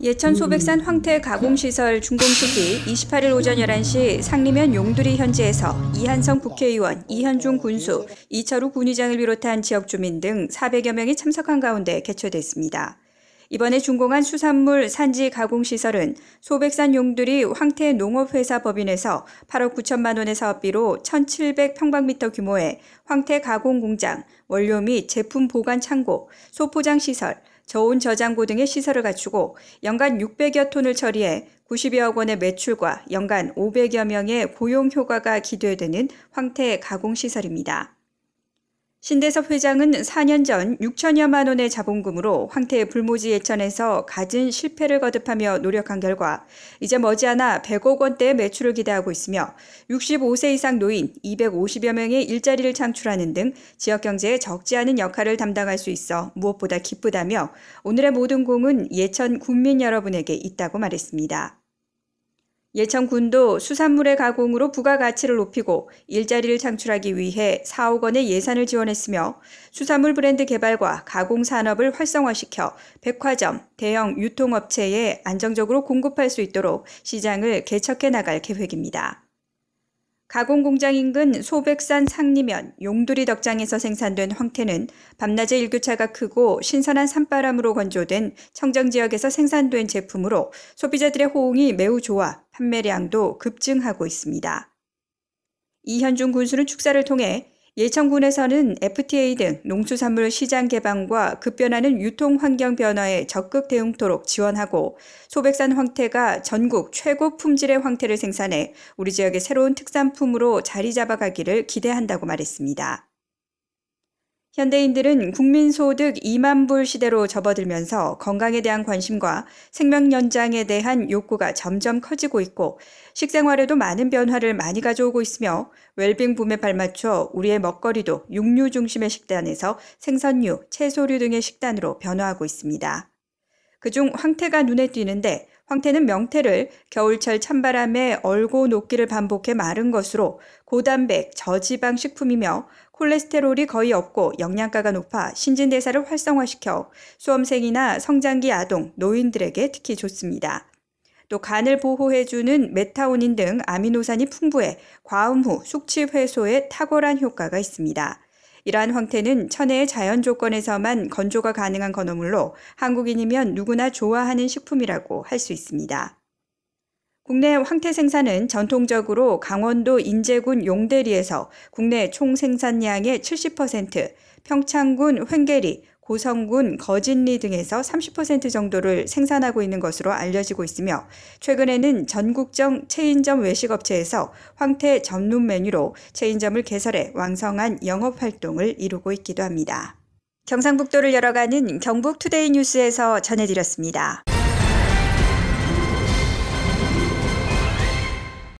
예천 소백산 황태 가공시설 준공 시기 28일 오전 11시 상림면 용두리 현지에서 이한성 국회의원, 이현중 군수, 이철우 군의장을 비롯한 지역 주민 등 400여 명이 참석한 가운데 개최됐습니다. 이번에 준공한 수산물 산지 가공시설은 소백산 용두리 황태 농업회사 법인에서 8억 9천만 원의 사업비로 1,700평방미터 규모의 황태 가공 공장, 원료 및 제품 보관 창고, 소포장 시설, 저온 저장고 등의 시설을 갖추고 연간 600여 톤을 처리해 90여억 원의 매출과 연간 500여 명의 고용 효과가 기대되는 황태 가공시설입니다. 신대섭 회장은 4년 전 6천여만 원의 자본금으로 황태 불모지 예천에서 가진 실패를 거듭하며 노력한 결과 이제 머지않아 100억 원대 매출을 기대하고 있으며 65세 이상 노인 250여 명의 일자리를 창출하는 등 지역 경제에 적지 않은 역할을 담당할 수 있어 무엇보다 기쁘다며 오늘의 모든 공은 예천 국민 여러분에게 있다고 말했습니다. 예천군도 수산물의 가공으로 부가가치를 높이고 일자리를 창출하기 위해 4억 원의 예산을 지원했으며 수산물 브랜드 개발과 가공 산업을 활성화시켜 백화점, 대형 유통업체에 안정적으로 공급할 수 있도록 시장을 개척해 나갈 계획입니다. 가공공장 인근 소백산 상리면 용두리 덕장에서 생산된 황태는 밤낮의 일교차가 크고 신선한 산바람으로 건조된 청정 지역에서 생산된 제품으로 소비자들의 호응이 매우 좋아 판매량도 급증하고 있습니다. 이현중 군수는 축사를 통해 예천군에서는 FTA 등 농수산물 시장 개방과 급변하는 유통 환경 변화에 적극 대응토록 지원하고 소백산 황태가 전국 최고 품질의 황태를 생산해 우리 지역의 새로운 특산품으로 자리 잡아가기를 기대한다고 말했습니다. 현대인들은 국민소득 2만 불 시대로 접어들면서 건강에 대한 관심과 생명 연장에 대한 욕구가 점점 커지고 있고 식생활에도 많은 변화를 많이 가져오고 있으며 웰빙 붐에 발맞춰 우리의 먹거리도 육류 중심의 식단에서 생선류, 채소류 등의 식단으로 변화하고 있습니다. 그중 황태가 눈에 띄는데 황태는 명태를 겨울철 찬바람에 얼고 녹기를 반복해 마른 것으로 고단백, 저지방 식품이며 콜레스테롤이 거의 없고 영양가가 높아 신진대사를 활성화시켜 수험생이나 성장기 아동, 노인들에게 특히 좋습니다. 또 간을 보호해주는 메타오닌 등 아미노산이 풍부해 과음 후 숙취 회소에 탁월한 효과가 있습니다. 이러한 황태는 천혜의 자연 조건에서만 건조가 가능한 건어물로 한국인이면 누구나 좋아하는 식품이라고 할 수 있습니다. 국내 황태 생산은 전통적으로 강원도 인제군 용대리에서 국내 총 생산량의 70%, 평창군 횡계리, 고성군, 거진리 등에서 30% 정도를 생산하고 있는 것으로 알려지고 있으며 최근에는 전국적 체인점 외식업체에서 황태 전문 메뉴로 체인점을 개설해 왕성한 영업활동을 이루고 있기도 합니다. 경상북도를 열어가는 경북투데이 뉴스에서 전해드렸습니다.